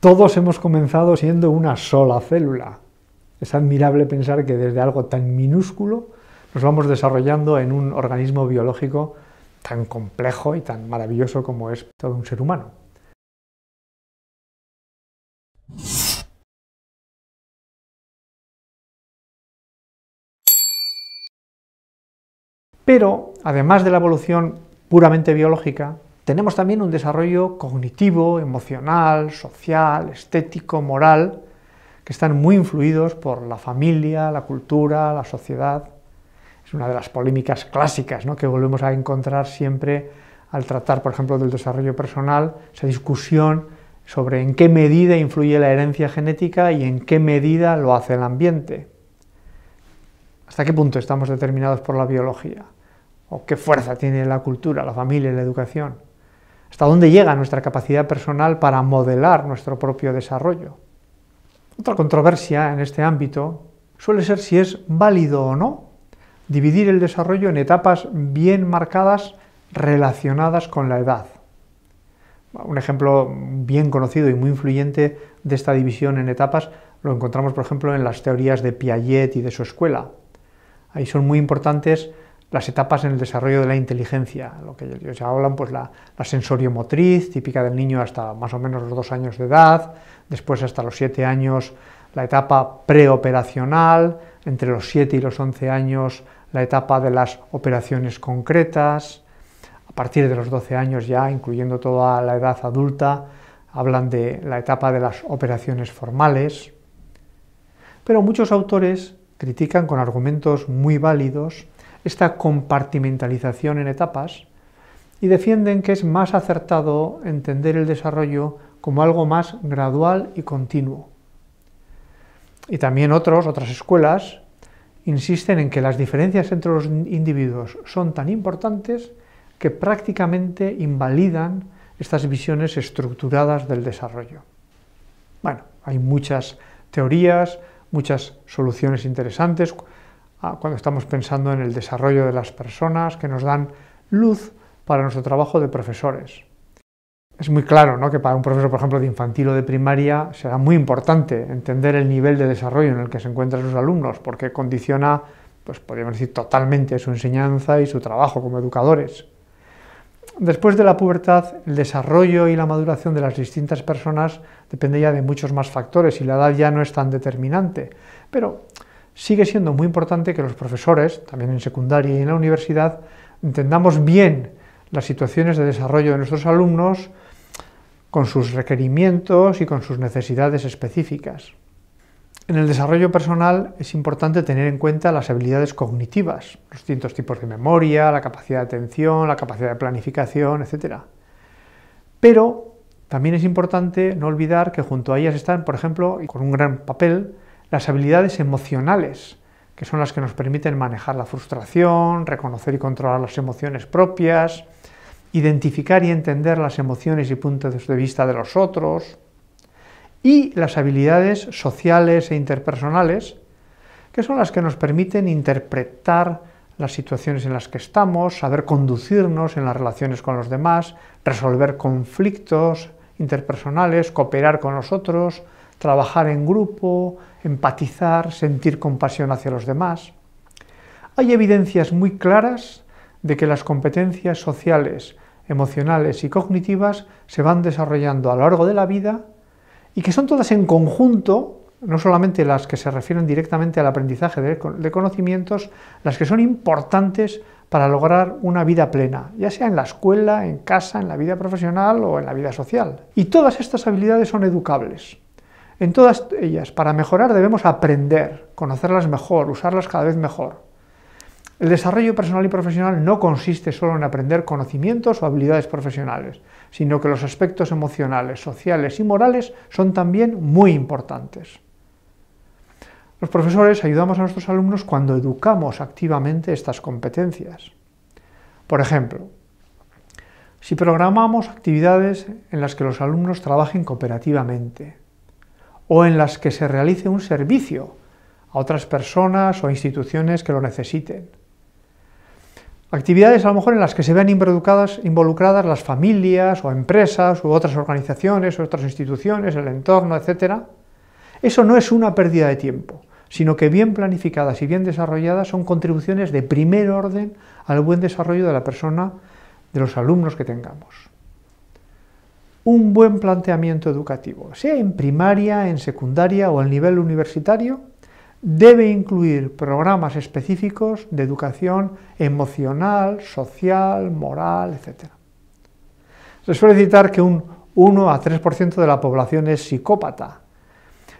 Todos hemos comenzado siendo una sola célula. Es admirable pensar que desde algo tan minúsculo nos vamos desarrollando en un organismo biológico tan complejo y tan maravilloso como es todo un ser humano. Pero, además de la evolución puramente biológica, tenemos también un desarrollo cognitivo, emocional, social, estético, moral, que están muy influidos por la familia, la cultura, la sociedad. Es una de las polémicas clásicas que volvemos a encontrar siempre al tratar, por ejemplo, del desarrollo personal, esa discusión sobre en qué medida influye la herencia genética y en qué medida lo hace el ambiente. ¿Hasta qué punto estamos determinados por la biología? ¿O qué fuerza tiene la cultura, la familia y la educación? hasta dónde llega nuestra capacidad personal para modelar nuestro propio desarrollo. Otra controversia en este ámbito suele ser si es válido o no dividir el desarrollo en etapas bien marcadas relacionadas con la edad. Un ejemplo bien conocido y muy influyente de esta división en etapas lo encontramos, por ejemplo, en las teorías de Piaget y de su escuela. Ahí son muy importantes las etapas en el desarrollo de la inteligencia, lo que ellos ya hablan, pues la, sensorio sensoriomotriz, típica del niño hasta más o menos los dos años de edad, después hasta los siete años la etapa preoperacional, entre los siete y los once años la etapa de las operaciones concretas, a partir de los doce años ya, incluyendo toda la edad adulta, hablan de la etapa de las operaciones formales. Pero muchos autores critican con argumentos muy válidos esta compartimentalización en etapas y defienden que es más acertado entender el desarrollo como algo más gradual y continuo. Y también otros, otras escuelas, insisten en que las diferencias entre los individuos son tan importantes que prácticamente invalidan estas visiones estructuradas del desarrollo. Bueno, hay muchas teorías, muchas soluciones interesantes, cuando estamos pensando en el desarrollo de las personas, que nos dan luz para nuestro trabajo de profesores. Es muy claro ¿no? que para un profesor, por ejemplo, de infantil o de primaria, será muy importante entender el nivel de desarrollo en el que se encuentran sus alumnos, porque condiciona, pues podríamos decir, totalmente su enseñanza y su trabajo como educadores. Después de la pubertad, el desarrollo y la maduración de las distintas personas depende ya de muchos más factores y la edad ya no es tan determinante. Pero sigue siendo muy importante que los profesores, también en secundaria y en la universidad, entendamos bien las situaciones de desarrollo de nuestros alumnos con sus requerimientos y con sus necesidades específicas. En el desarrollo personal es importante tener en cuenta las habilidades cognitivas, los distintos tipos de memoria, la capacidad de atención, la capacidad de planificación, etc. Pero también es importante no olvidar que junto a ellas están, por ejemplo, y con un gran papel, las habilidades emocionales, que son las que nos permiten manejar la frustración, reconocer y controlar las emociones propias, identificar y entender las emociones y puntos de vista de los otros, y las habilidades sociales e interpersonales, que son las que nos permiten interpretar las situaciones en las que estamos, saber conducirnos en las relaciones con los demás, resolver conflictos interpersonales, cooperar con los otros, trabajar en grupo, empatizar, sentir compasión hacia los demás. Hay evidencias muy claras de que las competencias sociales, emocionales y cognitivas se van desarrollando a lo largo de la vida y que son todas en conjunto, no solamente las que se refieren directamente al aprendizaje de, conocimientos, las que son importantes para lograr una vida plena, ya sea en la escuela, en casa, en la vida profesional o en la vida social. Y todas estas habilidades son educables. En todas ellas, para mejorar debemos aprender, conocerlas mejor, usarlas cada vez mejor. El desarrollo personal y profesional no consiste solo en aprender conocimientos o habilidades profesionales, sino que los aspectos emocionales, sociales y morales son también muy importantes. Los profesores ayudamos a nuestros alumnos cuando educamos activamente estas competencias. Por ejemplo, si programamos actividades en las que los alumnos trabajen cooperativamente, o en las que se realice un servicio a otras personas o instituciones que lo necesiten. Actividades a lo mejor en las que se vean involucradas, involucradas las familias o empresas u otras organizaciones o otras instituciones, el entorno, etc. Eso no es una pérdida de tiempo, sino que bien planificadas y bien desarrolladas son contribuciones de primer orden al buen desarrollo de la persona, de los alumnos que tengamos un buen planteamiento educativo, sea en primaria, en secundaria o en nivel universitario, debe incluir programas específicos de educación emocional, social, moral, etc. Se suele citar que un 1 a 3% de la población es psicópata,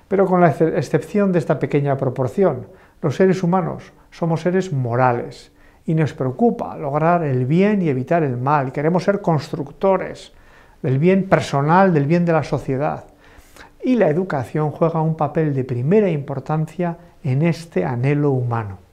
pero con la excepción de esta pequeña proporción, los seres humanos somos seres morales y nos preocupa lograr el bien y evitar el mal, queremos ser constructores, del bien personal, del bien de la sociedad. Y la educación juega un papel de primera importancia en este anhelo humano.